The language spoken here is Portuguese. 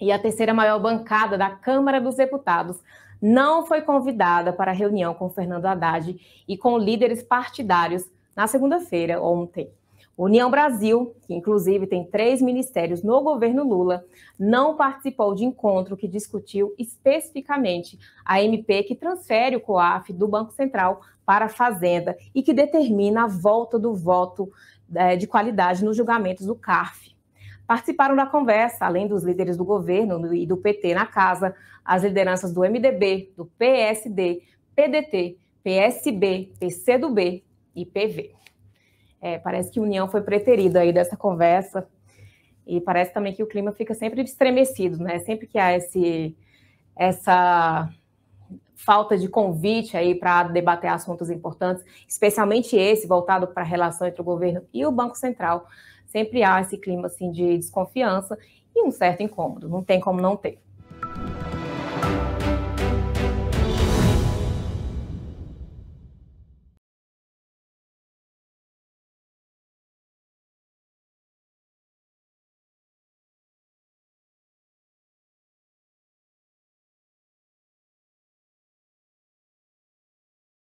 e a terceira maior bancada da Câmara dos Deputados não foi convidada para a reunião com Fernando Haddad e com líderes partidários na segunda-feira, ontem. União Brasil, que inclusive tem três ministérios no governo Lula, não participou de encontro que discutiu especificamente a MP que transfere o COAF do Banco Central para a Fazenda e que determina a volta do voto eh, de qualidade nos julgamentos do CARF participaram da conversa, além dos líderes do governo e do PT na casa, as lideranças do MDB, do PSD, PDT, PSB, PCdoB e PV. É, parece que a União foi preterida aí dessa conversa e parece também que o clima fica sempre estremecido, né? Sempre que há esse, essa falta de convite aí para debater assuntos importantes, especialmente esse voltado para a relação entre o governo e o Banco Central, sempre há esse clima assim de desconfiança e um certo incômodo, não tem como não ter.